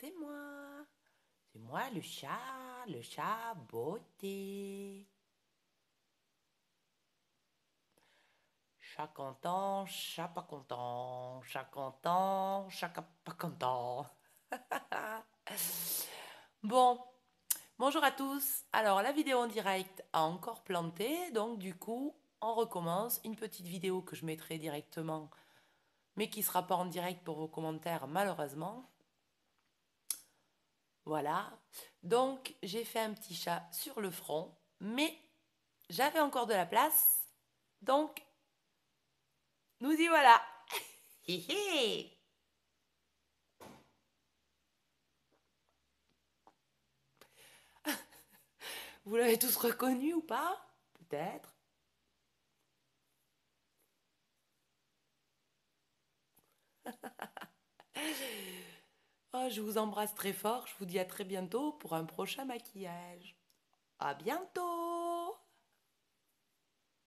c'est moi, c'est moi le chat, le chat beauté. Chat content, chat pas content, chat content, chat pas content. bon, bonjour à tous. Alors la vidéo en direct a encore planté, donc du coup on recommence une petite vidéo que je mettrai directement mais qui ne sera pas en direct pour vos commentaires malheureusement. Voilà. Donc j'ai fait un petit chat sur le front, mais j'avais encore de la place. Donc nous y voilà. Vous l'avez tous reconnu ou pas Peut-être. je vous embrasse très fort. Je vous dis à très bientôt pour un prochain maquillage. À bientôt!